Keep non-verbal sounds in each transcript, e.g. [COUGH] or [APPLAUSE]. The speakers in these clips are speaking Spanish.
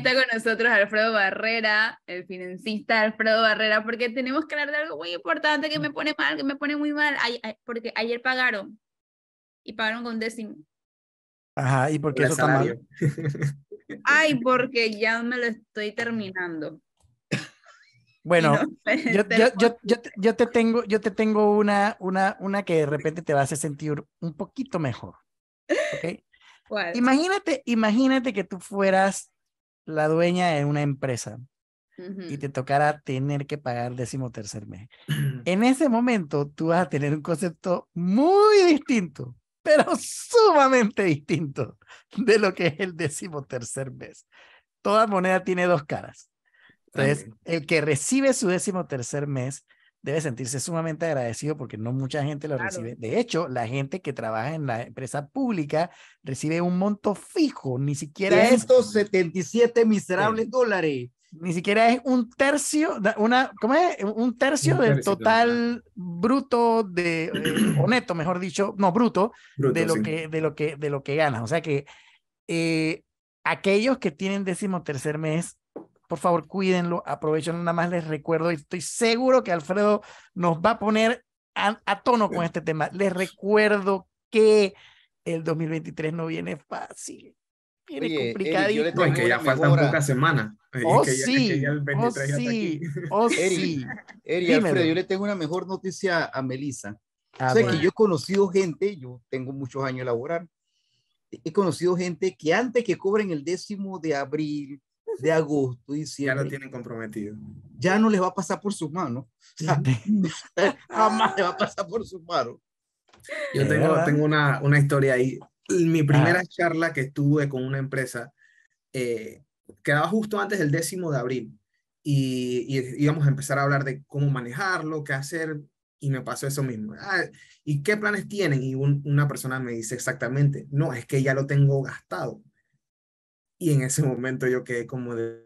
está con nosotros Alfredo Barrera, el financista Alfredo Barrera, porque tenemos que hablar de algo muy importante que me mm. pone mal, que me pone muy mal, porque ayer pagaron y pagaron con décimo. Ajá, ¿y porque eso está mal? [LAUGHS] Ay, porque ya me lo estoy terminando. Bueno, [LAUGHS] yo, yo, yo, yo, te, tengo, yo te tengo una, una, una que de repente te va a hacer sentir un poquito mejor. [LAUGHS] Imagínate, imagínate que tú fueras la dueña en una empresa y te tocará tener que pagar décimo tercer mes. [CLEARS THROAT] En ese momento tú vas a tener un concepto muy distinto, pero [LAUGHS] sumamente distinto de lo que es el décimo tercer mes. Toda moneda tiene dos caras. Entonces, el que recibe su décimo tercer mes debe sentirse sumamente agradecido porque no mucha gente lo recibe. De hecho, la gente que trabaja en la empresa pública recibe un monto fijo, ni siquiera de es... estos 77 miserables dólares. Ni siquiera es un tercio, una, ¿cómo es? Un tercio del total bruto de, eh, o [CLEARS THROAT] neto, mejor dicho, no, bruto, de, lo que, de, lo que, de lo que ganas. O sea que eh, aquellos que tienen décimo tercer mes por favor, cuídenlo, aprovechen. Nada más les recuerdo, y estoy seguro que Alfredo nos va a poner a, tono con este tema. Les recuerdo que el 2023 no viene fácil. Viene Oye, complicadito. no, es que ya faltan pocas semanas. Oh, sí. oh, sí. Oh, sí. Alfredo, yo le tengo una mejor noticia a Melissa. Ah, que yo he conocido gente, yo tengo muchos años laboral, he conocido gente que antes que cobren el décimo de abril, de agosto y siempre. Ya lo tienen comprometido. Ya no les va a pasar por sus manos. [LAUGHS] jamás les va a pasar por sus manos. Yo tengo, tengo una, una, historia ahí. Mi primera ah. charla que estuve con una empresa eh, quedaba justo antes del décimo de abril y, íbamos a empezar a hablar de cómo manejarlo, qué hacer y me pasó eso mismo. Ah, ¿Y qué planes tienen? Y una persona me dice exactamente, no, es que ya lo tengo gastado. Y en ese momento yo quedé como de,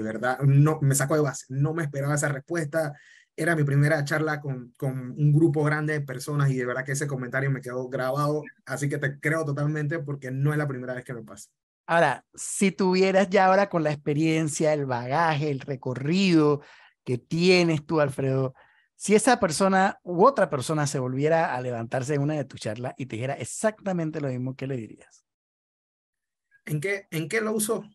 verdad, no, me sacó de base, no me esperaba esa respuesta. Era mi primera charla con, con, un grupo grande de personas y de verdad que ese comentario me quedó grabado, así que te creo totalmente porque no es la primera vez que me pasa. Ahora, si tuvieras ya ahora con la experiencia, el bagaje, el recorrido que tienes tú, Alfredo, si esa persona u otra persona se volviera a levantarse en una de tus charlas y te dijera exactamente lo mismo, ¿qué le dirías? ¿En qué, en qué lo usó?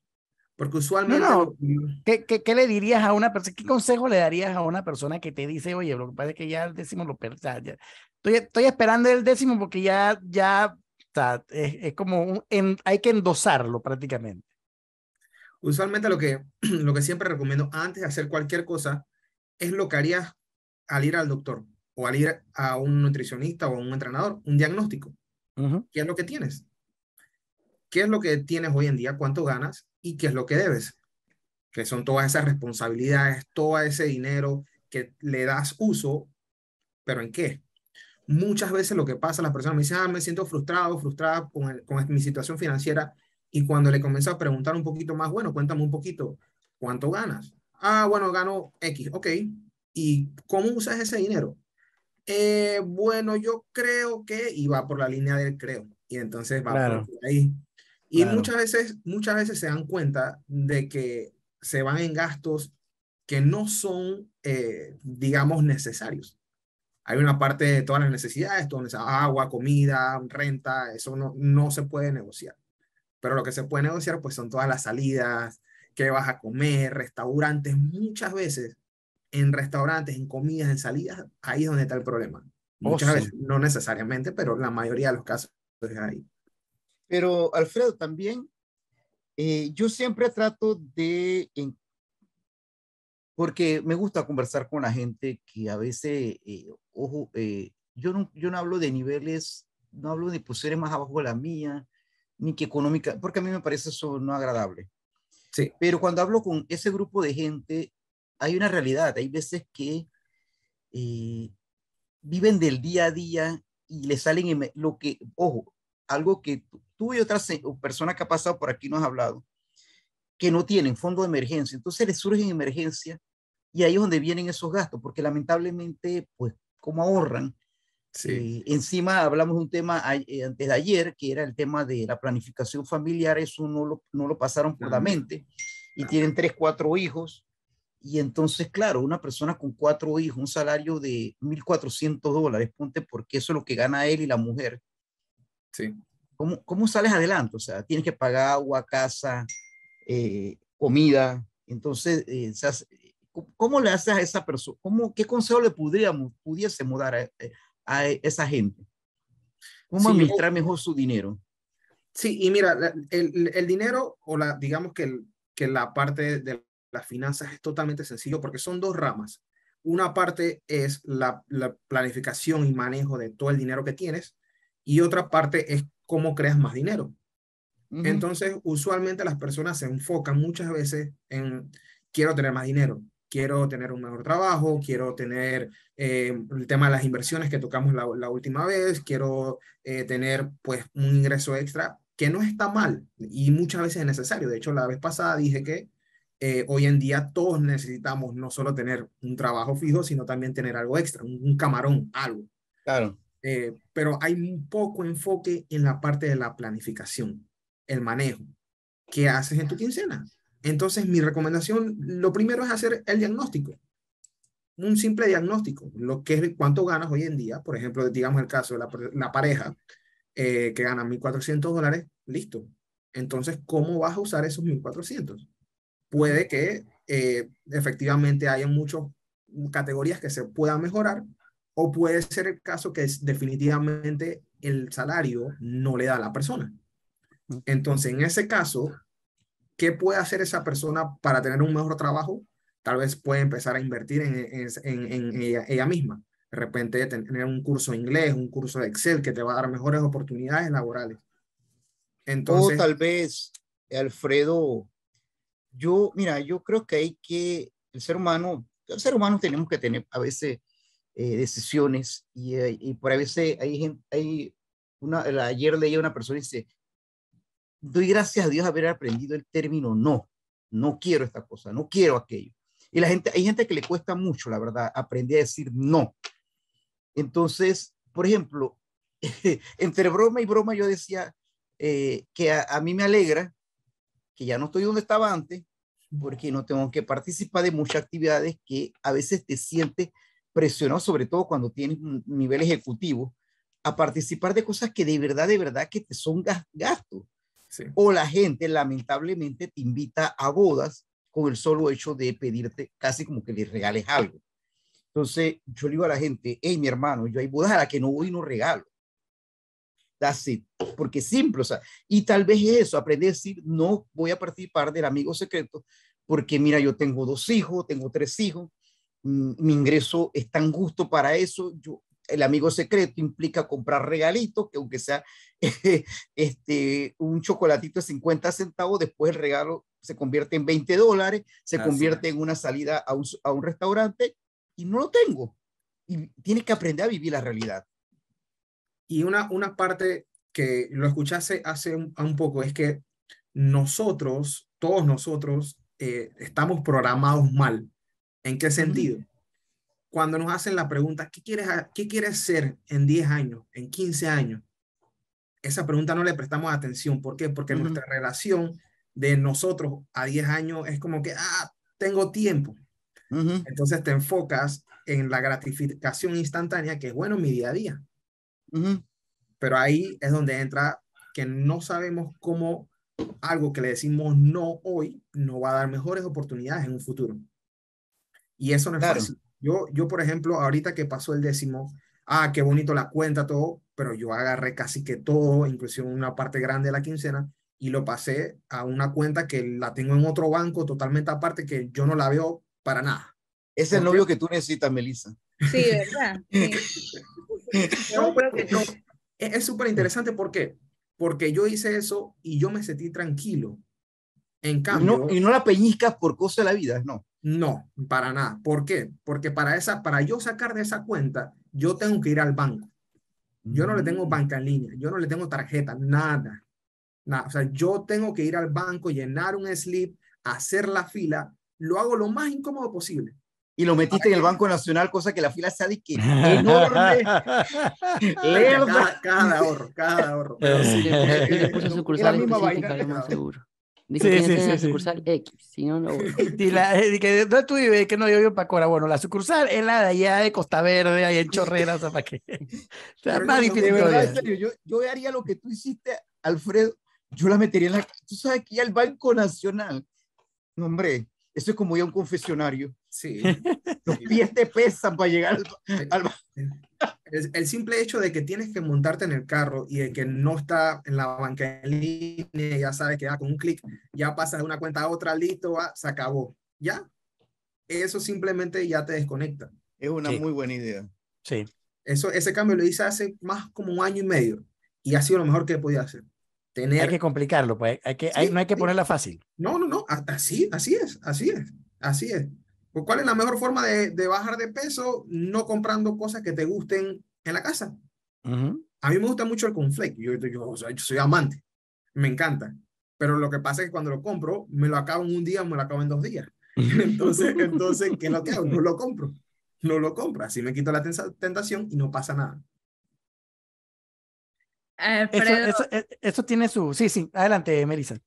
Porque usualmente... ¿Qué, le dirías a una persona? ¿Qué consejo le darías a una persona que te dice, oye, lo que pasa es que ya el décimo lo perdí? Estoy, estoy, esperando el décimo porque ya, ya está, es, como un, en, hay que endosarlo prácticamente. Usualmente lo que, [CLEARS THROAT] lo que siempre recomiendo antes de hacer cualquier cosa es lo que harías al ir al doctor o al ir a un nutricionista o a un entrenador, un diagnóstico. ¿Qué es lo que tienes? qué es lo que tienes hoy en día, cuánto ganas y qué es lo que debes, que son todas esas responsabilidades, todo ese dinero que le das uso, pero ¿en qué? Muchas veces lo que pasa, las personas me dicen, ah, me siento frustrado, frustrada con, mi situación financiera, y cuando le comienzo a preguntar un poquito más, bueno, cuéntame un poquito, ¿cuánto ganas? Ah, bueno, gano X, ok. ¿Y cómo usas ese dinero? Eh, bueno, yo creo que, y va por la línea del creo. Y entonces va por ahí. Y muchas, veces, muchas veces se dan cuenta de que se van en gastos que no son, eh, digamos, necesarios. Hay una parte de todas las necesidades, donde agua, comida, renta, eso no, se puede negociar. Pero lo que se puede negociar, pues son todas las salidas, qué vas a comer, restaurantes. Muchas veces en restaurantes, en comidas, en salidas, ahí es donde está el problema. Oh, muchas veces, no necesariamente, pero la mayoría de los casos es ahí. Pero Alfredo, también eh, yo siempre trato de, porque me gusta conversar con la gente que a veces, eh, ojo, eh, yo, no, yo no hablo de niveles, no hablo de posiciones más abajo de la mía, ni que económica, porque a mí me parece eso no agradable. Sí. Pero cuando hablo con ese grupo de gente, hay una realidad, hay veces que viven del día a día y le salen lo que, ojo, algo que tú y otras personas que han pasado por aquí nos has hablado, que no tienen fondo de emergencia. Entonces les surgen emergencias y ahí es donde vienen esos gastos, porque lamentablemente, pues, ¿cómo ahorran? Sí. Eh, encima hablamos de un tema eh, antes de ayer, que era el tema de la planificación familiar, eso no lo, no lo pasaron por la mente y tienen tres, cuatro hijos. Y entonces, claro, una persona con cuatro hijos, un salario de 1.400 dólares, ponte porque eso es lo que gana él y la mujer, Sí. ¿Cómo, ¿Cómo, sales adelante? O sea, tienes que pagar agua, casa, eh, comida. Entonces, eh, ¿cómo le haces a esa persona? ¿Cómo, ¿Qué consejo le podríamos, pudiésemos dar a, esa gente? ¿Cómo administrar mejor su dinero? Sí, y mira, el, el dinero o la, digamos que, el, que la parte de las finanzas es totalmente sencillo porque son dos ramas. Una parte es la planificación y manejo de todo el dinero que tienes y otra parte es cómo creas más dinero. Entonces, usualmente las personas se enfocan muchas veces en quiero tener más dinero, quiero tener un mejor trabajo, quiero tener eh, el tema de las inversiones que tocamos la, última vez, quiero eh, tener pues un ingreso extra que no está mal y muchas veces es necesario. De hecho, la vez pasada dije que eh, hoy en día todos necesitamos no solo tener un trabajo fijo, sino también tener algo extra, un camarón, algo. Claro. Eh, pero hay un poco enfoque en la parte de la planificación, el manejo. ¿Qué haces en tu quincena? Entonces, mi recomendación, lo primero es hacer el diagnóstico, un simple diagnóstico, lo que es cuánto ganas hoy en día, por ejemplo, digamos el caso de la, pareja eh, que gana 1.400 dólares, listo. Entonces, ¿cómo vas a usar esos 1.400? Puede que eh, efectivamente haya muchas categorías que se puedan mejorar, o puede ser el caso que es definitivamente el salario no le da a la persona. Mm. Entonces, en ese caso, ¿qué puede hacer esa persona para tener un mejor trabajo? Tal vez puede empezar a invertir en, ella, misma. De repente, tener un curso de inglés, un curso de Excel que te va a dar mejores oportunidades laborales. Entonces, o tal vez, Alfredo, yo, mira, yo creo que hay que, el ser humano, el ser humano tenemos que tener a veces eh, decisiones y, eh, y, por a veces hay gente, hay una, ayer leía una persona y dice, doy gracias a Dios haber aprendido el término no, no quiero esta cosa, no quiero aquello. Y la gente, hay gente que le cuesta mucho, la verdad, aprender a decir no. Entonces, por ejemplo, [LAUGHS] entre broma y broma yo decía eh, que a mí me alegra que ya no estoy donde estaba antes, porque no tengo que participar de muchas actividades que a veces te sientes presionó, sobre todo cuando tienes un nivel ejecutivo, a participar de cosas que de verdad, de verdad que te son gastos. O la gente lamentablemente te invita a bodas con el solo hecho de pedirte casi como que le regales algo. Entonces yo le digo a la gente, hey mi hermano, yo hay bodas a las que no voy y no regalo. así Porque es simple, o sea, y tal vez eso, aprender a decir, no voy a participar del amigo secreto, porque mira, yo tengo dos hijos, tengo tres hijos, Mm, mi ingreso es tan justo para eso, yo, el amigo secreto implica comprar regalitos, que aunque sea [LAUGHS] este, un chocolatito de 50 centavos, después el regalo se convierte en 20 dólares, se convierte en una salida a un, restaurante y no lo tengo. Y tiene que aprender a vivir la realidad. Y una, una parte que lo escuchaste hace un, poco es que nosotros, todos nosotros, eh, estamos programados mal. ¿En qué sentido? Cuando nos hacen la pregunta, ¿qué quieres, ¿qué quieres ser en 10 años, en 15 años? Esa pregunta no le prestamos atención. ¿Por qué? Porque nuestra relación de nosotros a 10 años es como que, ah, tengo tiempo. Entonces te enfocas en la gratificación instantánea, que es bueno mi día a día. Pero ahí es donde entra que no sabemos cómo algo que le decimos no hoy no va a dar mejores oportunidades en un futuro. Y eso no es fácil. Yo, yo, por ejemplo, ahorita que pasó el décimo, ah, qué bonito la cuenta, todo, pero yo agarré casi que todo, inclusive una parte grande de la quincena, y lo pasé a una cuenta que la tengo en otro banco totalmente aparte que yo no la veo para nada. Es el novio que tú necesitas, Melissa. Sí, ¿verdad? [LAUGHS] [LAUGHS] Es súper interesante, ¿por qué? Porque yo hice eso y yo me sentí tranquilo. En cambio... y no la peñizcas por cosa de la vida, no. No, para nada. ¿Por qué? Porque para, esa, para yo sacar de esa cuenta, yo tengo que ir al banco. Yo no le tengo mm. banca en línea, yo no le tengo tarjeta, nada. O sea, yo tengo que ir al banco, llenar un slip, hacer la fila, lo hago lo más incómodo posible. Y lo metiste en el Banco Nacional, cosa que la fila se que enorme. [LAUGHS] cada, ahorro, cada ahorro. es, la misma vaina. Seguro sí, sí, sí, la sucursal X, si no, no voy. [LAUGHS] Eh, que, ¿Dónde tú vives? Que no, yo vivo para Pacora. Bueno, la sucursal es la de allá de Costa Verde, ahí en Chorreras para qué. [LAUGHS] O sea, más difícil. yo, yo haría lo que tú hiciste, Alfredo. Yo la metería en la... Tú sabes que ya el Banco Nacional... hombre, eso es como ir a un confesionario. Sí. Los pies te pesan para llegar al, al el, simple hecho de que tienes que montarte en el carro y de que no está en la banca en línea, ya sabes que da con un clic ya pasa de una cuenta a otra, listo, se acabó. Ya, eso simplemente ya te desconecta. Es una muy buena idea. Sí. Eso, ese cambio lo hice hace más como un año y medio y ha sido lo mejor que podía hacer. Tener... Hay que complicarlo, pues. Hay que, no hay que ponerla fácil. No, no, no. Así, así es, así es, así es. Pues, ¿Cuál es la mejor forma de, bajar de peso? No comprando cosas que te gusten en la casa. A mí me gusta mucho el conflicto, Yo, soy, amante. Me encanta. Pero lo que pasa es que cuando lo compro, me lo acabo en un día, me lo acabo en dos días. [LAUGHS] Entonces, entonces ¿qué es lo que hago? No lo compro. No lo compro. Así me quito la tentación y no pasa nada. Eso, eh, eso tiene su... Sí, sí. Adelante, Melissa.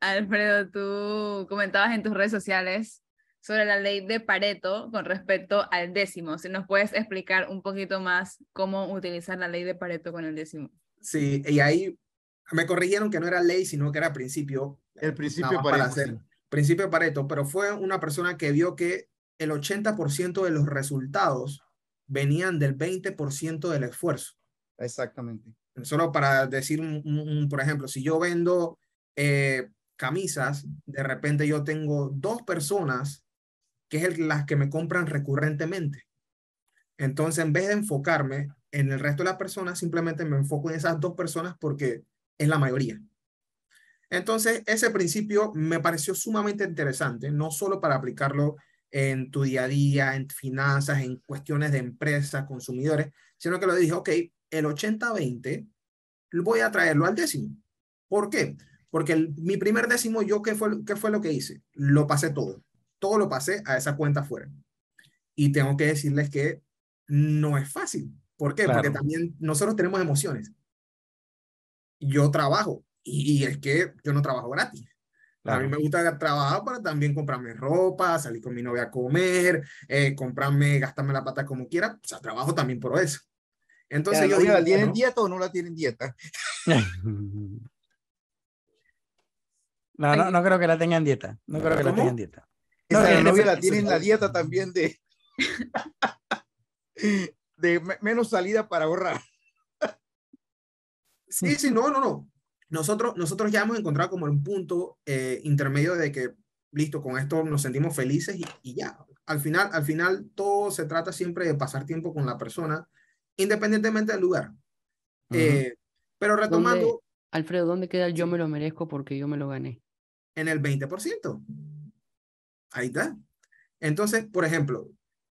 Alfredo, tú comentabas en tus redes sociales sobre la ley de Pareto con respecto al décimo. Si nos puedes explicar un poquito más cómo utilizar la ley de Pareto con el décimo. Sí, y ahí me corrigieron que no era ley, sino que era principio. El principio Pareto. Para hacer, principio Pareto, pero fue una persona que vio que el 80% de los resultados venían del 20% del esfuerzo. Exactamente. Solo para decir, por ejemplo, si yo vendo eh, camisas, de repente yo tengo dos personas que es las que me compran recurrentemente. Entonces, en vez de enfocarme en el resto de las personas, simplemente me enfoco en esas dos personas porque es la mayoría. Entonces, ese principio me pareció sumamente interesante, no solo para aplicarlo en tu día a día, en finanzas, en cuestiones de empresas, consumidores, sino que lo dije, ok, el 80-20 voy a traerlo al décimo. ¿Por qué? Porque mi primer décimo, yo, ¿qué fue, ¿qué fue lo que hice? Lo pasé todo todo lo pasé a esa cuenta fuera. Y tengo que decirles que no es fácil. ¿Por qué? Porque también nosotros tenemos emociones. Yo trabajo y, es que yo no trabajo gratis. A mí me gusta trabajar para también comprarme ropa, salir con mi novia a comer, eh, comprarme, gastarme la pata como quiera. O sea, trabajo también por eso. Entonces, yo digo, ¿la tienen dieta o no la tienen dieta? [LAUGHS] no, no, creo que la tengan dieta. No creo que la tengan dieta no, la novia la tiene en la dieta también de, [LAUGHS] de menos salida para ahorrar. [LAUGHS] Sí, sí, no, no, no. Nosotros, nosotros ya hemos encontrado como un punto eh, intermedio de que, listo, con esto nos sentimos felices y, ya. Al final, al final, todo se trata siempre de pasar tiempo con la persona, independientemente del lugar. Eh, pero retomando... Alfredo, ¿dónde queda el yo me lo merezco porque yo me lo gané? En el 20%. Ahí está. Entonces, por ejemplo,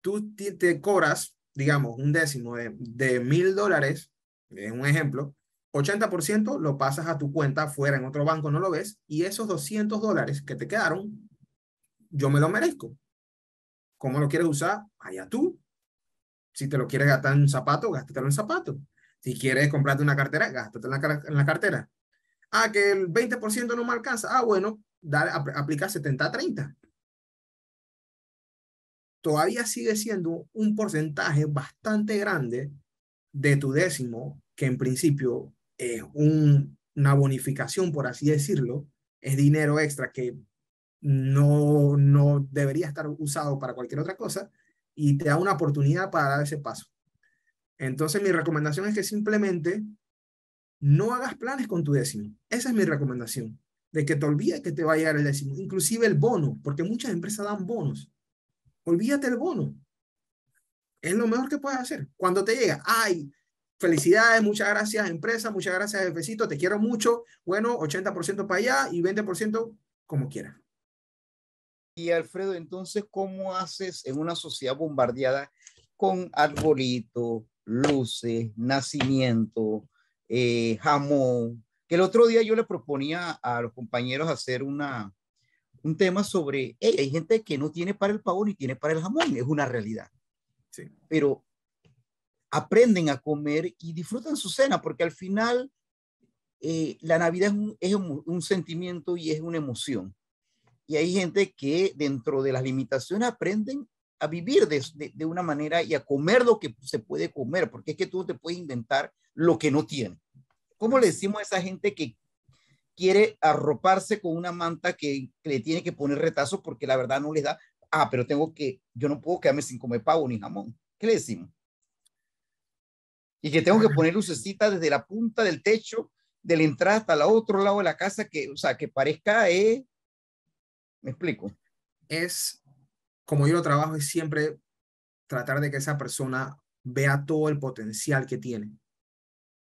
tú te, cobras, digamos, un décimo de mil dólares, es un ejemplo, 80% lo pasas a tu cuenta fuera en otro banco, no lo ves, y esos 200 dólares que te quedaron, yo me lo merezco. ¿Cómo lo quieres usar? Allá tú. Si te lo quieres gastar en un zapato, gástatelo en zapato. Si quieres comprarte una cartera, gástate en la, cartera. Ah, que el 20% no me alcanza. Ah, bueno, dale, aplica 70-30 todavía sigue siendo un porcentaje bastante grande de tu décimo, que en principio es un, una bonificación, por así decirlo, es dinero extra que no, no debería estar usado para cualquier otra cosa y te da una oportunidad para dar ese paso. Entonces mi recomendación es que simplemente no hagas planes con tu décimo. Esa es mi recomendación, de que te olvides que te va a llegar el décimo, inclusive el bono, porque muchas empresas dan bonos olvídate el bono. Es lo mejor que puedes hacer. Cuando te llega, ay, felicidades, muchas gracias empresa, muchas gracias jefecito, te quiero mucho. Bueno, 80% para allá y 20% como quieras. Y Alfredo, entonces, ¿cómo haces en una sociedad bombardeada con arbolitos, luces, nacimiento, eh, jamón? Que el otro día yo le proponía a los compañeros hacer una, un tema sobre, hey, hay gente que no tiene para el pavo ni tiene para el jamón, es una realidad. Pero aprenden a comer y disfrutan su cena, porque al final eh, la Navidad es, un, sentimiento y es una emoción. Y hay gente que dentro de las limitaciones aprenden a vivir de, una manera y a comer lo que se puede comer, porque es que tú te puedes inventar lo que no tienes. ¿Cómo le decimos a esa gente que quiere arroparse con una manta que, le tiene que poner retazos porque la verdad no le da. Ah, pero tengo que, yo no puedo quedarme sin comer pavo ni jamón. ¿Qué le decimos? Y que tengo que poner lucecita desde la punta del techo, de la entrada hasta el otro lado de la casa, que, o sea, que parezca, eh... ¿me explico? Es, como yo lo trabajo, es siempre tratar de que esa persona vea todo el potencial que tiene.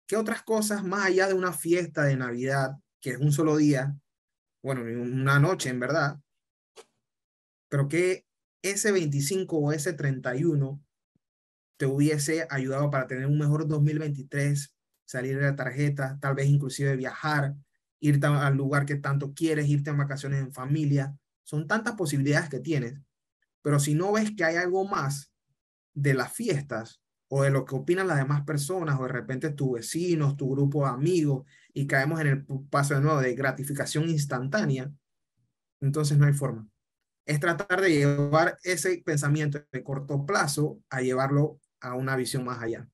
¿Qué otras cosas, más allá de una fiesta de Navidad, que es un solo día, bueno, una noche en verdad, pero que ese 25 o ese 31 te hubiese ayudado para tener un mejor 2023, salir de la tarjeta, tal vez inclusive viajar, ir al lugar que tanto quieres, irte en vacaciones en familia. Son tantas posibilidades que tienes, pero si no ves que hay algo más de las fiestas, o de lo que opinan las demás personas, o de repente tus vecinos, tu grupo de amigos, y caemos en el paso de nuevo de gratificación instantánea, entonces no hay forma. Es tratar de llevar ese pensamiento de corto plazo a llevarlo a una visión más allá.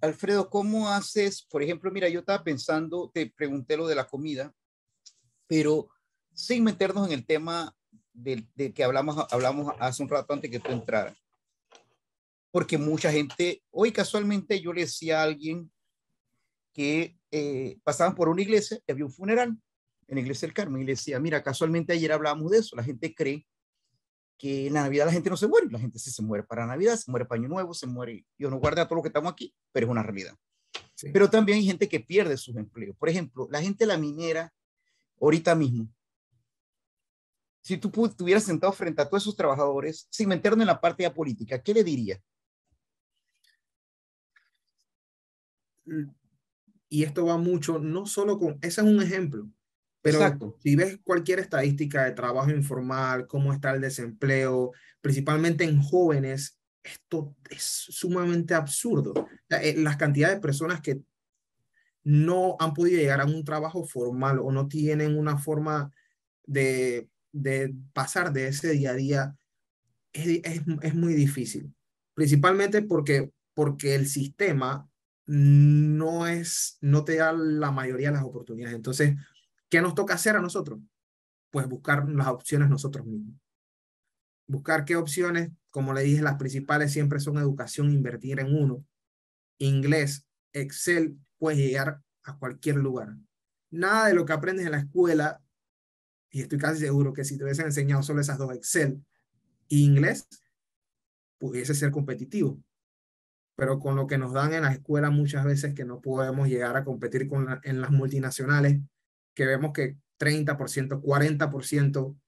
Alfredo, ¿cómo haces? Por ejemplo, mira, yo estaba pensando, te pregunté lo de la comida, pero sin meternos en el tema de que hablamos, hablamos hace un rato antes que tú entraras. Porque mucha gente, hoy casualmente yo le decía a alguien que eh, pasaban por una iglesia y había un funeral en la iglesia del Carmen y le decía, mira, casualmente ayer hablábamos de eso, la gente cree que en la Navidad la gente no se muere, la gente sí se muere para Navidad, se muere para Año Nuevo, se muere, yo no guarda todo lo que estamos aquí, pero es una realidad. Pero también hay gente que pierde sus empleos. Por ejemplo, la gente la minera, ahorita mismo, si tú estuvieras sentado frente a todos esos trabajadores, sin meterme en la parte ya política, ¿qué le diría? Y esto va mucho, no solo con, ese es un ejemplo, pero si ves cualquier estadística de trabajo informal, cómo está el desempleo, principalmente en jóvenes, esto es sumamente absurdo. Eh, las cantidades de personas que no han podido llegar a un trabajo formal o no tienen una forma de de pasar de ese día a día es, muy difícil, principalmente porque, porque el sistema no es no te da la mayoría de las oportunidades. Entonces, ¿qué nos toca hacer a nosotros? Pues buscar las opciones nosotros mismos. Buscar qué opciones, como le dije, las principales siempre son educación, invertir en uno, inglés, Excel, puedes llegar a cualquier lugar. Nada de lo que aprendes en la escuela y estoy casi seguro que si te hubiesen enseñado solo esas dos, Excel e inglés, pudiese ser competitivo. Pero con lo que nos dan en la escuela muchas veces que no podemos llegar a competir con en las multinacionales, que vemos que 30%, 40%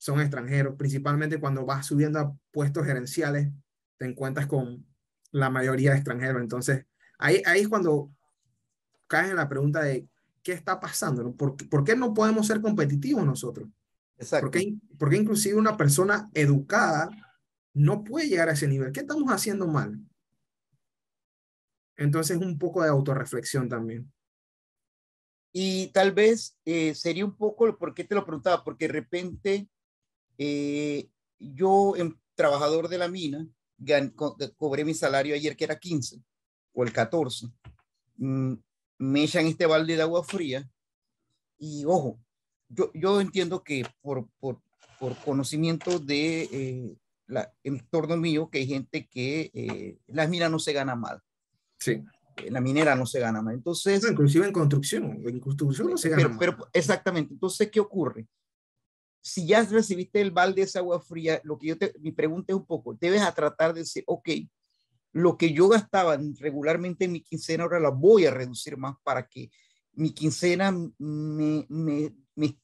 son extranjeros, principalmente cuando vas subiendo a puestos gerenciales, te encuentras con la mayoría de extranjeros. Entonces, ahí, ahí es cuando caes en la pregunta de qué está pasando, ¿Por, qué no podemos ser competitivos nosotros? Exacto. ¿Por qué, porque inclusive una persona educada no puede llegar a ese nivel? ¿Qué estamos haciendo mal? Entonces, un poco de autorreflexión también. Y tal vez eh, sería un poco, ¿por qué te lo preguntaba? Porque de repente eh, yo, en, em, trabajador de la mina, cobré mi salario ayer que era 15 o el 14 me echan este balde de agua fría y ojo, yo, yo entiendo que por, por, por conocimiento de eh, la, entorno mío que hay gente que eh, las minas no se gana mal. Sí. Eh, la minera no se gana mal. Entonces. inclusive en construcción. En construcción no se gana pero, mal. Pero, exactamente. Entonces, ¿qué ocurre? Si ya recibiste el balde de esa agua fría, lo que yo te, mi pregunta es un poco, debes a tratar de decir, ok, lo que yo gastaba regularmente en mi quincena, ahora la voy a reducir más para que mi quincena me, me,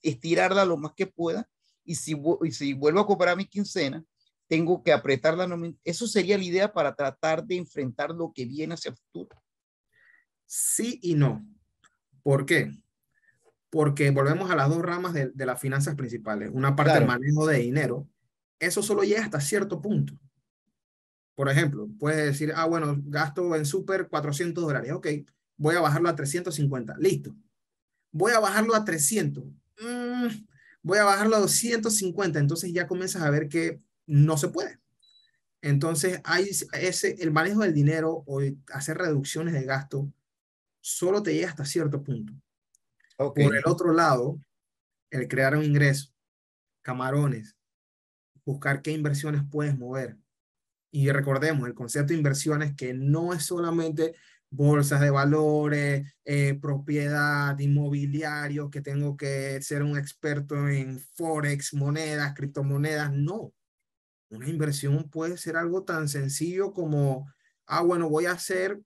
estirarla lo más que pueda. Y si, si vuelvo a comprar mi quincena, tengo que apretarla. Eso sería la idea para tratar de enfrentar lo que viene hacia el futuro. Sí y no. ¿Por qué? Porque volvemos a las dos ramas de, las finanzas principales. Una parte del manejo de dinero. Eso solo llega hasta cierto punto. Por ejemplo, puedes decir, ah, bueno, gasto en súper 400 dólares. Ok, voy a bajarlo a 350. Listo. Voy a bajarlo a 300. Mm, voy a bajarlo a 250. Entonces ya comienzas a ver que no se puede. Entonces, hay ese, el manejo del dinero o hacer reducciones de gasto solo te llega hasta cierto punto. Por el otro lado, el crear un ingreso, camarones, buscar qué inversiones puedes mover, y recordemos, el concepto de inversiones que no es solamente bolsas de valores, eh, propiedad, inmobiliario, que tengo que ser un experto en forex, monedas, criptomonedas, no. Una inversión puede ser algo tan sencillo como, ah, bueno, voy a hacer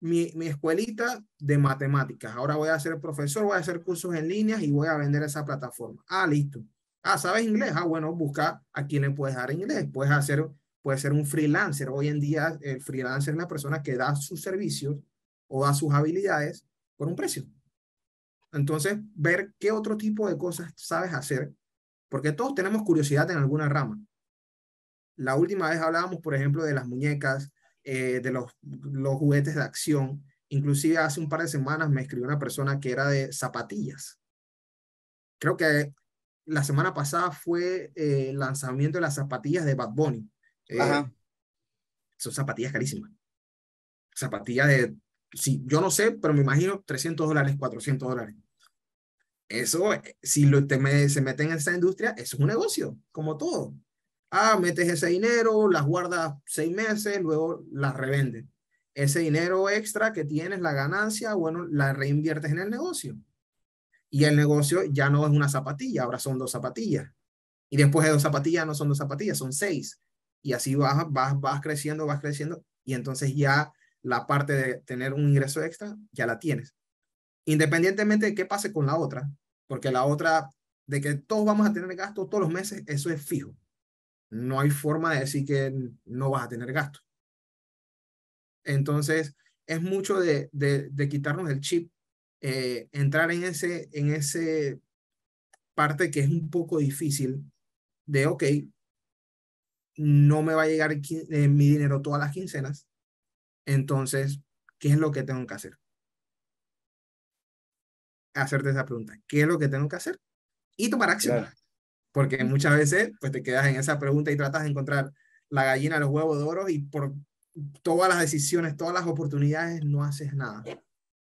mi, mi escuelita de matemáticas, ahora voy a ser profesor, voy a hacer cursos en línea y voy a vender esa plataforma. Ah, listo. Ah, ¿sabes inglés? Ah, bueno, busca a quién le puedes dar inglés. Puedes hacer puede ser un freelancer. Hoy en día el freelancer es una persona que da sus servicios o da sus habilidades por un precio. Entonces, ver qué otro tipo de cosas sabes hacer, porque todos tenemos curiosidad en alguna rama. La última vez hablábamos, por ejemplo, de las muñecas, eh, de los, los juguetes de acción. Inclusive hace un par de semanas me escribió una persona que era de zapatillas. Creo que la semana pasada fue eh, el lanzamiento de las zapatillas de Bad Bunny. Eh, son zapatillas carísimas. Zapatillas de, si, yo no sé, pero me imagino 300 dólares, 400 dólares. Eso, eh, si lo, te se meten en esa industria, es un negocio, como todo. Ah, metes ese dinero, las guardas seis meses, luego las revendes. Ese dinero extra que tienes, la ganancia, bueno, la reinviertes en el negocio. Y el negocio ya no es una zapatilla, ahora son dos zapatillas. Y después de dos zapatillas no son dos zapatillas, son seis y así vas, vas, vas creciendo, vas creciendo y entonces ya la parte de tener un ingreso extra ya la tienes. Independientemente de qué pase con la otra, porque la otra, de que todos vamos a tener gastos todos los meses, eso es fijo. No hay forma de decir que no vas a tener gastos. Entonces, es mucho de, quitarnos el chip, eh, entrar en ese, en ese parte que es un poco difícil de, ok, no me va a llegar eh, mi dinero todas las quincenas. Entonces, ¿qué es lo que tengo que hacer? Hacerte esa pregunta. ¿Qué es lo que tengo que hacer? Y tomar acción. Porque muchas veces pues, te quedas en esa pregunta y tratas de encontrar la gallina, los huevos de oro y por todas las decisiones, todas las oportunidades, no haces nada.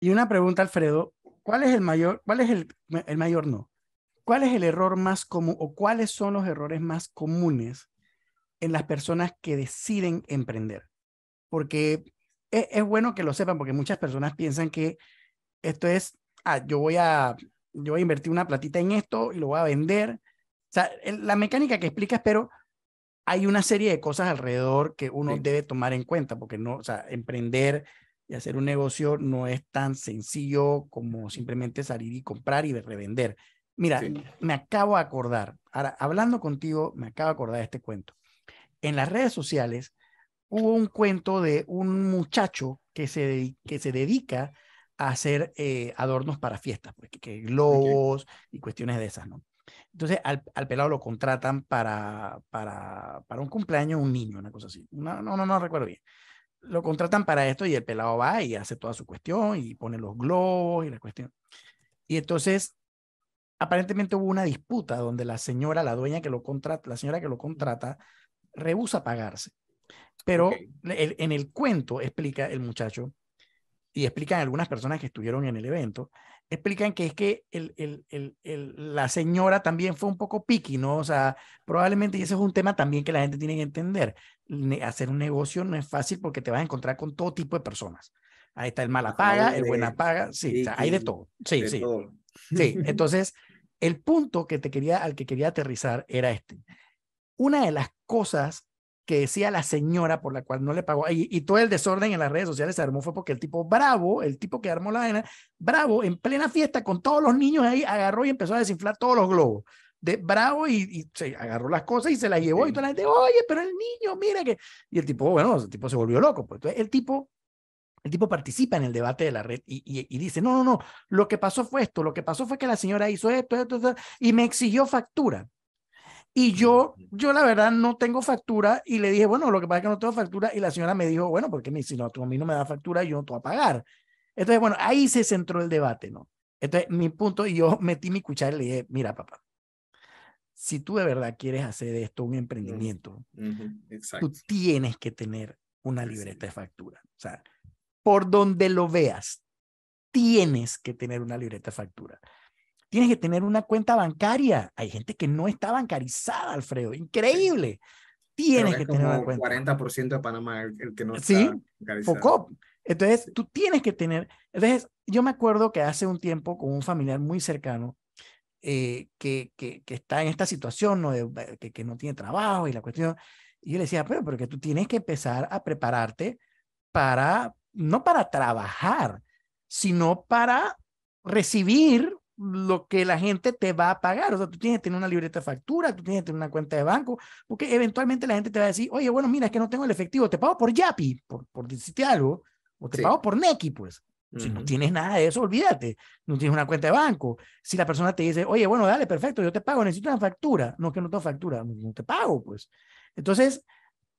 Y una pregunta, Alfredo, ¿cuál es el mayor, cuál es el, el mayor no? ¿Cuál es el error más común o cuáles son los errores más comunes en las personas que deciden emprender. Porque e-, es, bueno que lo sepan, porque muchas personas piensan que esto es, ah, yo voy a, yo voy invertir una platita en esto y lo voy a vender. O sea, la mecánica que explicas, pero hay una serie de cosas alrededor que uno debe tomar en cuenta, porque no, o sea, emprender y hacer un negocio no es tan sencillo como simplemente salir y comprar y revender. Mira, me acabo de acordar, ahora hablando contigo, me acabo de acordar de este cuento en las redes sociales hubo un cuento de un muchacho que se, que se dedica a hacer eh, adornos para fiestas, porque, pues, que globos y cuestiones de esas, ¿no? Entonces al, al pelado lo contratan para, para, para, un cumpleaños un niño, una cosa así. No, no, no, no recuerdo bien. Lo contratan para esto y el pelado va y hace toda su cuestión y pone los globos y la cuestión. Y entonces aparentemente hubo una disputa donde la señora, la dueña que lo contrata, la señora que lo contrata, rehúsa pagarse. Pero en el cuento explica el muchacho, y explican algunas personas que estuvieron en el evento, explican que es que el, el, el, la señora también fue un poco piqui, ¿no? O sea, probablemente, y ese es un tema también que la gente tiene que entender, hacer un negocio no es fácil porque te vas a encontrar con todo tipo de personas. Ahí está el mala paga, el buena paga, sí, hay de todo. Sí, sí. Sí, [LAUGHS] entonces, el punto que te quería, al que quería aterrizar era este una de las cosas que decía la señora por la cual no le pagó, y, y, todo el desorden en las redes sociales se armó fue porque el tipo bravo, el tipo que armó la vaina, bravo, en plena fiesta con todos los niños ahí, agarró y empezó a desinflar todos los globos. De bravo y, se agarró las cosas y se las llevó y toda la gente, oye, pero el niño, mira que... Y el tipo, bueno, el tipo se volvió loco. Pues. el tipo el tipo participa en el debate de la red y, y, dice, no, no, no, lo que pasó fue esto, lo que pasó fue que la señora hizo esto, esto, esto, y me exigió factura. Y yo, yo la verdad no tengo factura y le dije, bueno, lo que pasa es que no tengo factura y la señora me dijo, bueno, porque si no, tú a mí no me da factura, yo no te voy a pagar. Entonces, bueno, ahí se centró el debate, ¿no? Entonces, mi punto, y yo metí mi cuchara y le dije, mira, papá, si tú de verdad quieres hacer de esto un emprendimiento, tú tienes que tener una libreta de factura. O sea, por donde lo veas, tienes que tener una libreta de factura. Tienes que tener una cuenta bancaria. Hay gente que no está bancarizada, Alfredo. Increíble. Tienes que tener una cuenta. 40% de Panamá el, que no está ¿Sí? bancarizado. Entonces, tú tienes que tener. Entonces, yo me acuerdo que hace un tiempo con un familiar muy cercano eh, que, que, que, está en esta situación, ¿no? Eh, que, no tiene trabajo y la cuestión. Y yo le decía, pero, porque tú tienes que empezar a prepararte para, no para trabajar, sino para recibir lo que la gente te va a pagar. O sea, tú tienes que tener una libreta de factura, tú tienes que tener una cuenta de banco, porque eventualmente la gente te va a decir, oye, bueno, mira, es que no tengo el efectivo, te pago por Yapi, por, por decirte algo, o te pago por Neki, pues. Si no tienes nada de eso, olvídate. No tienes una cuenta de banco. Si la persona te dice, oye, bueno, dale, perfecto, yo te pago, necesito una factura. No, que no tengo factura, no te pago, pues. Entonces,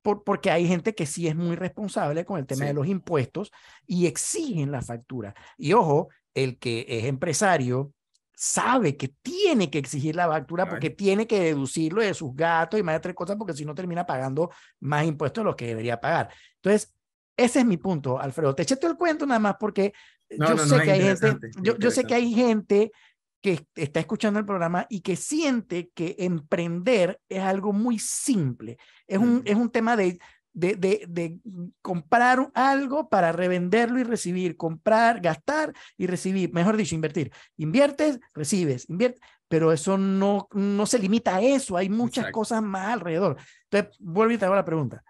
porque hay gente que sí es muy responsable con el tema de los impuestos y exigen la factura. Y ojo, el que es empresario sabe que tiene que exigir la factura porque tiene que deducirlo de sus gastos y más de tres cosas porque si no termina pagando más impuestos de los que debería pagar. Entonces, ese es mi punto, Alfredo. Te eché todo el cuento nada más porque yo, sé que hay gente, yo, sé que hay gente que está escuchando el programa y que siente que emprender es algo muy simple. Es un, es un tema de de, comprar algo para revenderlo y recibir, comprar, gastar y recibir, mejor dicho, invertir. Inviertes, recibes, inviertes, pero eso no, no se limita a eso, hay muchas cosas más alrededor. Entonces, vuelvo y te la pregunta.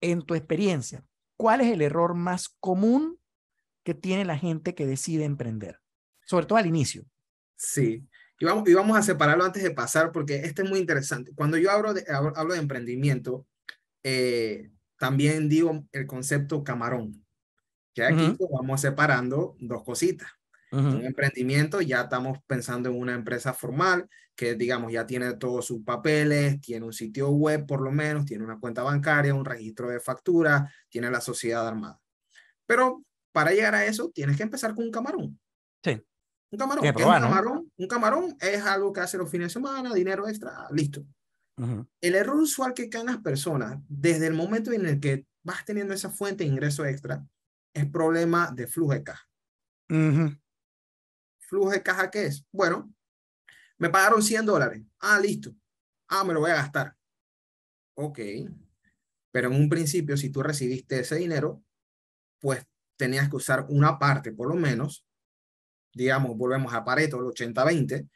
En tu experiencia, ¿cuál es el error más común que tiene la gente que decide emprender? Sobre todo al inicio. Sí, y vamos, y vamos a separarlo antes de pasar porque este es muy interesante. Cuando yo hablo de, hablo de emprendimiento, eh, también digo el concepto camarón, que aquí pues, vamos separando dos cositas. Un emprendimiento, ya estamos pensando en una empresa formal que, digamos, ya tiene todos sus papeles, tiene un sitio web por lo menos, tiene una cuenta bancaria, un registro de factura, tiene la sociedad armada. Pero para llegar a eso, tienes que empezar con un camarón. Sí. Un camarón. un camarón es algo que hace los fines de semana, dinero extra, listo. El error usual que caen las personas desde el momento en el que vas teniendo esa fuente de ingreso extra es problema de flujo de caja. ¿Flujo de caja qué es? Bueno, me pagaron 100 dólares. Ah, listo. Ah, me lo voy a gastar. Ok. Pero en un principio, si tú recibiste ese dinero, pues tenías que usar una parte, por lo menos, digamos, volvemos a Pareto, el 80-20,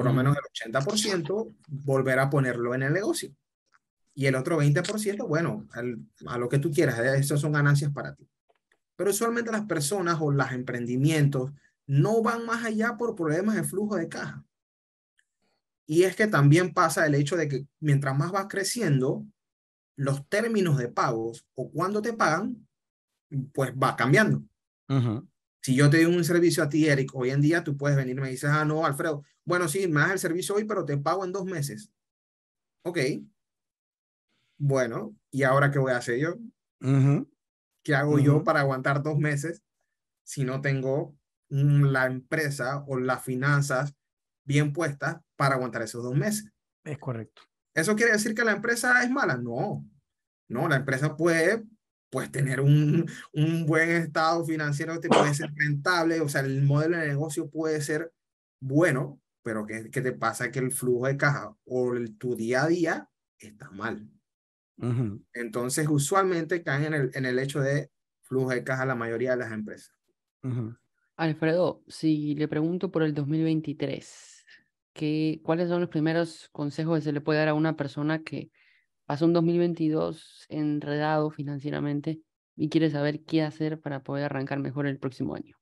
por lo menos el 80% volver a ponerlo en el negocio. Y el otro 20%, bueno, a lo que tú quieras, eh, esas son ganancias para ti. Pero usualmente las personas o los emprendimientos no van más allá por problemas de flujo de caja. Y es que también pasa el hecho de que mientras más vas creciendo, los términos de pagos o cuándo te pagan, pues va cambiando. Si yo te doy un servicio a ti, Eric, hoy en día tú puedes venir y me dices, ah, no, Alfredo, bueno, sí, me das el servicio hoy, pero te pago en dos meses. Ok. Bueno, ¿y ahora qué voy a hacer yo? ¿Qué hago yo para aguantar dos meses si no tengo la empresa o las finanzas bien puestas para aguantar esos dos meses? Es correcto. ¿Eso quiere decir que la empresa es mala? No. No, la empresa puede pues tener un, un buen estado financiero te puede ser rentable, o sea, el modelo de negocio puede ser bueno, pero que, te pasa que el flujo de caja o el, tu día a día está mal. Entonces, usualmente caen en el, en el hecho de flujo de caja la mayoría de las empresas. Alfredo, si le pregunto por el 2023, ¿qué, ¿cuáles son los primeros consejos que se le puede dar a una persona que pasó un 2022 enredado financieramente y quiere saber qué hacer para poder arrancar mejor el próximo año.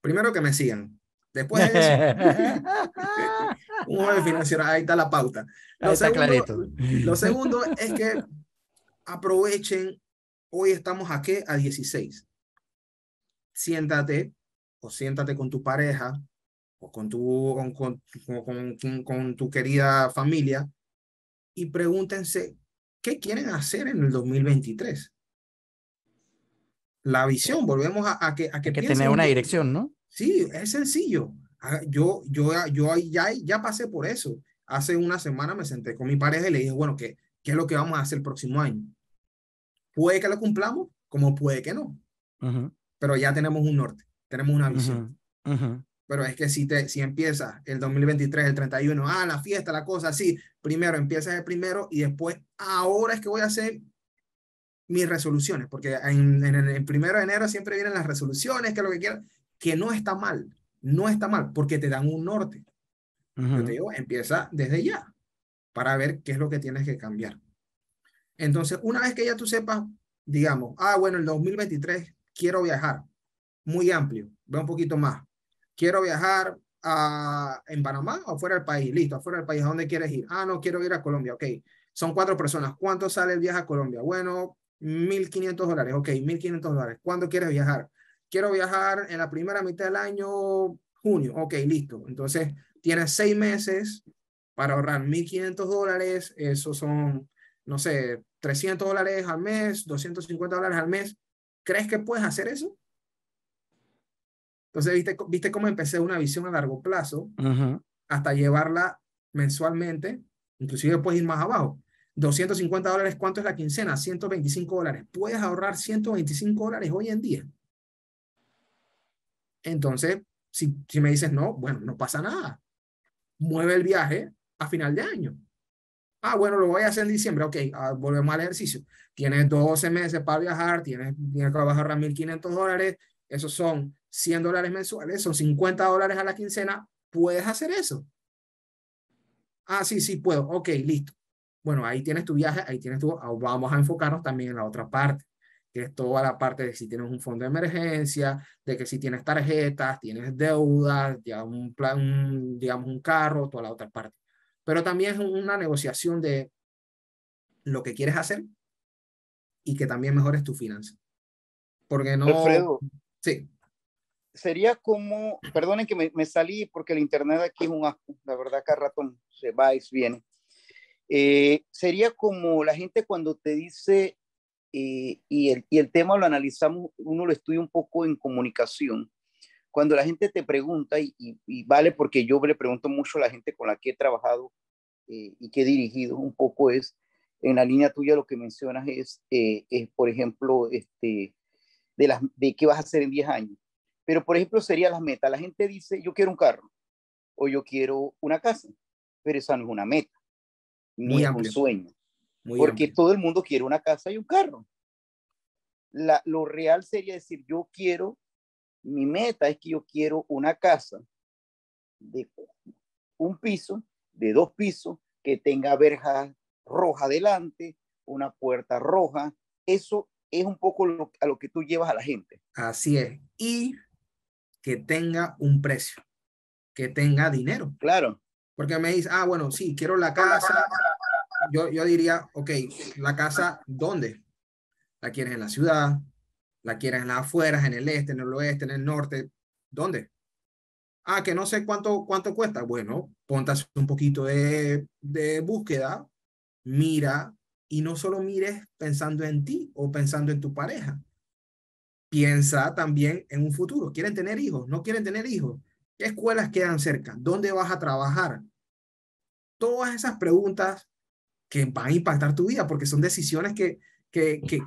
Primero que me sigan. Después de [LAUGHS] eso, [LAUGHS] un joven financiero, ahí está la pauta. Lo, segundo, lo [LAUGHS] segundo es que aprovechen, hoy estamos a A 16. Siéntate o siéntate con tu pareja o con tu, con, con, con, con tu querida familia y pregúntense ¿Qué quieren hacer en el 2023? La visión, volvemos a, que... A que, tener una dirección, ¿no? Sí, es sencillo. Ah, yo, yo, yo ya, ya pasé por eso. Hace una semana me senté con mi pareja y le dije, bueno, ¿qué, qué es lo que vamos a hacer el próximo año? Puede que lo cumplamos, como puede que no. Pero ya tenemos un norte, tenemos una visión. Ajá. Pero es que si, te, si el 2023, el 31, ah, la fiesta, la cosa sí, primero empiezas el primero y después, ahora es que voy a hacer mis resoluciones, porque en, el primero de enero siempre vienen las resoluciones, que lo que quieras, que no está mal, no está mal, porque te dan un norte. Yo te digo, empieza desde ya para ver qué es lo que tienes que cambiar. Entonces, una vez que ya tú sepas, digamos, ah, bueno, el 2023 quiero viajar, muy amplio, ve un poquito más, quiero viajar a, en Panamá o fuera del país, listo, afuera del país, ¿a dónde quieres ir? Ah, no, quiero ir a Colombia, ok. Son cuatro personas, ¿cuánto sale el viaje a Colombia? Bueno, 1.500 dólares, ok, 1.500 dólares. ¿Cuándo quieres viajar? Quiero viajar en la primera mitad del año, junio, ok, listo. Entonces, tienes seis meses para ahorrar 1.500 dólares, esos son, no sé, 300 dólares al mes, 250 dólares al mes. ¿Crees que puedes hacer eso? Entonces, viste, viste cómo empecé una visión a largo plazo hasta llevarla mensualmente, inclusive puedes ir más abajo. 250 dólares, ¿cuánto es la quincena? 125 dólares. Puedes ahorrar 125 dólares hoy en día. Entonces, si, si me dices no, bueno, no pasa nada. Mueve el viaje a final de año. Ah, bueno, lo voy a hacer en diciembre. Ok, ah, volvemos al ejercicio. Tienes 12 meses para viajar, tienes, tienes que ahorrar a 1.500 dólares. Esos son 100 dólares mensuales, son 50 dólares a la quincena, ¿puedes hacer eso? Ah, sí, sí puedo. Ok, listo. Bueno, ahí tienes tu viaje, ahí tienes tu... Ah, vamos a enfocarnos también en la otra parte, que es toda la parte de si tienes un fondo de emergencia, de que si tienes tarjetas, tienes deudas, ya un plan, digamos, un carro, toda la otra parte. Pero también es una negociación de lo que quieres hacer y que también mejores tu finanza. Porque no... Sí sería como, perdonen que me, salí porque el internet aquí es un asco, la verdad cada rato se va y viene. Eh, sería como la gente cuando te dice, eh, y, el, y el tema lo analizamos, uno lo estudia un poco en comunicación, cuando la gente te pregunta, y, vale porque yo le pregunto mucho a la gente con la que he trabajado eh, y que he dirigido un poco es, en la línea tuya lo que mencionas es, es por ejemplo, este, de, las, de qué vas a hacer en 10 años pero, por ejemplo, sería las metas. La gente dice, yo quiero un carro o yo quiero una casa, pero esa no es una meta, ni un sueño, porque todo el mundo quiere una casa y un carro. lo real sería decir, yo quiero, mi meta es que yo quiero una casa de un piso, de dos pisos, que tenga verja roja delante, una puerta roja. Eso es un poco a lo que tú llevas a la gente. Así es. Y que tenga un precio, que tenga dinero. Claro. Porque me dice, ah, bueno, sí, quiero la casa. Yo, yo diría, ok, la casa, ¿dónde? ¿La quieres en la ciudad? ¿La quieres en las afueras, en el este, en el oeste, en el norte? ¿Dónde? Ah, que no sé cuánto, cuánto cuesta. Bueno, ponte un poquito de, de búsqueda, mira, y no solo mires pensando en ti o pensando en tu pareja, piensa también en un futuro. ¿Quieren tener hijos? ¿No quieren tener hijos? ¿Qué escuelas quedan cerca? ¿Dónde vas a trabajar? Todas esas preguntas que van a impactar tu vida porque son decisiones que,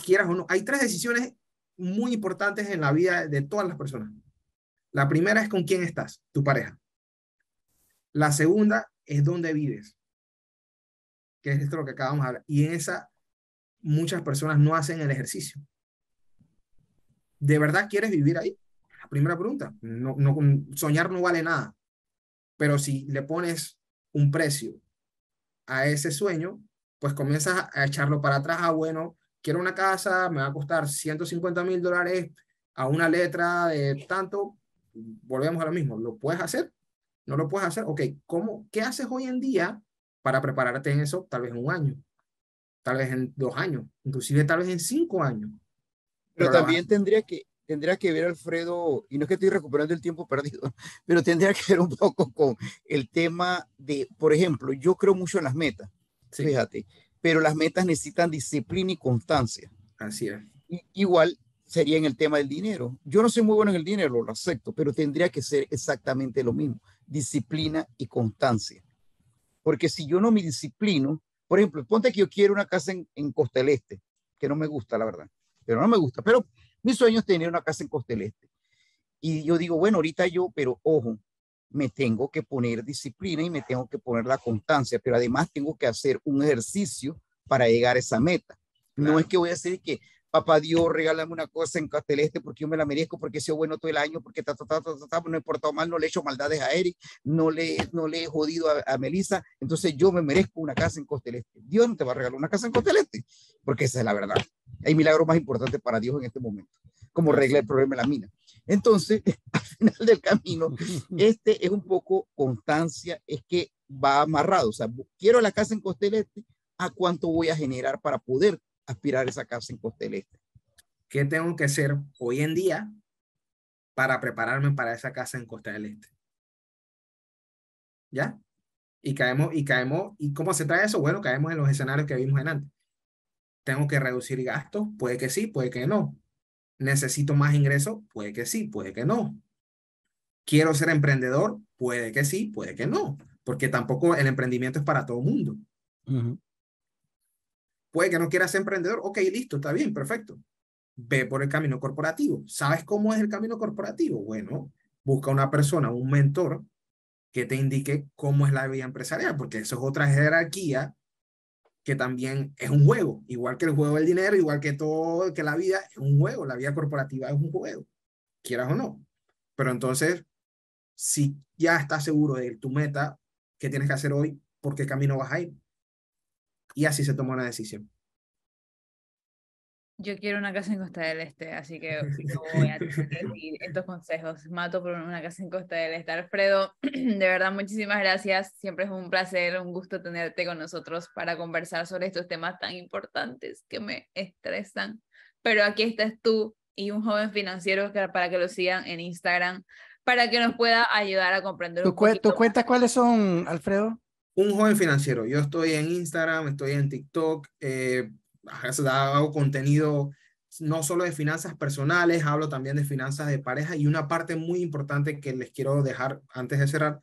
quieras o no. Hay tres decisiones muy importantes en la vida de todas las personas. La primera es con quién estás, tu pareja. La segunda es dónde vives, que es esto lo que acabamos de hablar. Y en esa muchas personas no hacen el ejercicio. ¿de verdad quieres vivir ahí? La primera pregunta. No, no, soñar no vale nada. Pero si le pones un precio a ese sueño, pues comienzas a echarlo para atrás. Ah, bueno, quiero una casa, me va a costar 150 mil dólares a una letra de tanto. Volvemos a lo mismo. ¿Lo puedes hacer? ¿No lo puedes hacer? Ok, ¿cómo, ¿qué haces hoy en día para prepararte en eso? Tal vez en un año, tal vez en dos años, inclusive tal vez en cinco años. Pero también tendría que, tendría que ver, Alfredo, y no es que estoy recuperando el tiempo perdido, [LAUGHS] pero tendría que ver un poco con el tema de, por ejemplo, yo creo mucho en las metas, fíjate, pero las metas necesitan disciplina y constancia. Así es. igual sería en el tema del dinero. Yo no soy muy bueno en el dinero, lo acepto, pero tendría que ser exactamente lo mismo, disciplina y constancia. Porque si yo no me disciplino, por ejemplo, ponte que yo quiero una casa en, en Costa del Este, que no me gusta, la verdad pero no me gusta. Pero mi sueño es tener una casa en Costeleste. Y yo digo, bueno, ahorita yo, pero ojo, me tengo que poner disciplina y me tengo que poner la constancia, pero además tengo que hacer un ejercicio para llegar a esa meta. No es que voy a decir que, papá Dios, regálame una cosa en Costeleste porque yo me la merezco, porque he sido bueno todo el año, porque no he portado mal, no le he hecho maldades a Eric, no le, no le he jodido a, a Melissa, entonces yo me merezco una casa en Costeleste. Dios no te va a regalar una casa en Costeleste, porque esa es la verdad. Hay milagros más importantes para Dios en este momento, como regla el problema de la mina. Entonces, [LAUGHS] al final del camino, [LAUGHS] este es un poco constancia, es que va amarrado, o sea, quiero la casa en Costeleste, ¿a cuánto voy a generar para poder aspirar a esa casa en Costa del Este. ¿Qué tengo que hacer hoy en día para prepararme para esa casa en Costa del Este? ¿Ya? Y caemos, y caemos, ¿y cómo se trae eso? Bueno, caemos en los escenarios que vimos en antes. ¿Tengo que reducir gastos? Puede que sí, puede que no. ¿Necesito más ingresos? Puede que sí, puede que no. ¿Quiero ser emprendedor? Puede que sí, puede que no, porque tampoco el emprendimiento es para todo el mundo. Ajá. Puede que no quieras ser emprendedor, ok, listo, está bien, perfecto. Ve por el camino corporativo. ¿Sabes cómo es el camino corporativo? Bueno, busca una persona, un mentor que te indique cómo es la vida empresarial, porque eso es otra jerarquía que también es un juego, igual que el juego del dinero, igual que todo, que la vida es un juego, la vida corporativa es un juego, quieras o no. Pero entonces, si ya estás seguro de tu meta, ¿qué tienes que hacer hoy? ¿Por qué camino vas a ir? Y así se tomó una decisión. Yo quiero una casa en Costa del Este, así que [LAUGHS] voy a seguir estos consejos. Mato por una casa en Costa del Este. Alfredo, [CLEARS THROAT] de verdad, muchísimas gracias. Siempre es un placer, un gusto tenerte con nosotros para conversar sobre estos temas tan importantes que me estresan. Pero aquí estás tú y un joven financiero para que lo sigan en Instagram, para que nos pueda ayudar a comprender un ¿Tú, ¿tú cuentas cuáles son, Alfredo? un joven financiero. Yo estoy en Instagram, estoy en TikTok, eh, hago contenido no solo de finanzas personales, hablo también de finanzas de pareja y una parte muy importante que les quiero dejar antes de cerrar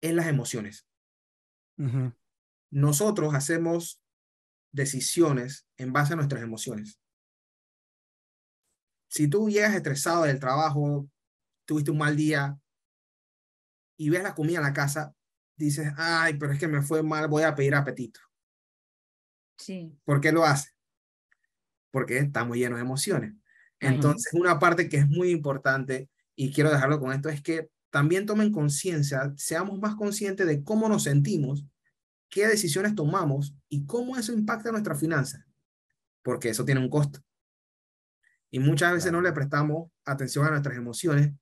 es las emociones. Nosotros hacemos decisiones en base a nuestras emociones. Si tú llegas estresado del trabajo, tuviste un mal día y ves la comida en la casa, dices, ay, pero es que me fue mal, voy a pedir apetito. Sí. ¿Por qué lo hace? Porque estamos llenos de emociones. Entonces, una parte que es muy importante y quiero dejarlo con esto es que también tomen conciencia, seamos más conscientes de cómo nos sentimos, qué decisiones tomamos y cómo eso impacta nuestra finanza, porque eso tiene un costo. Y muchas veces no le prestamos atención a nuestras emociones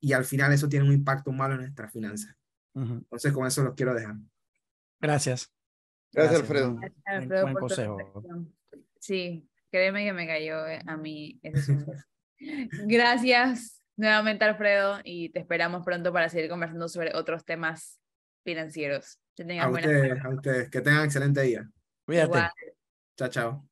y al final eso tiene un impacto malo en nuestras finanzas. Entonces, con eso los quiero dejar. Gracias. Gracias, Alfredo. buen, consejo. Sí, créeme que me cayó eh, a mí. [LAUGHS] Gracias nuevamente, Alfredo, y te esperamos pronto para seguir conversando sobre otros temas financieros. Que a, ustedes, que tengan excelente día. Cuídate. Chao, chao.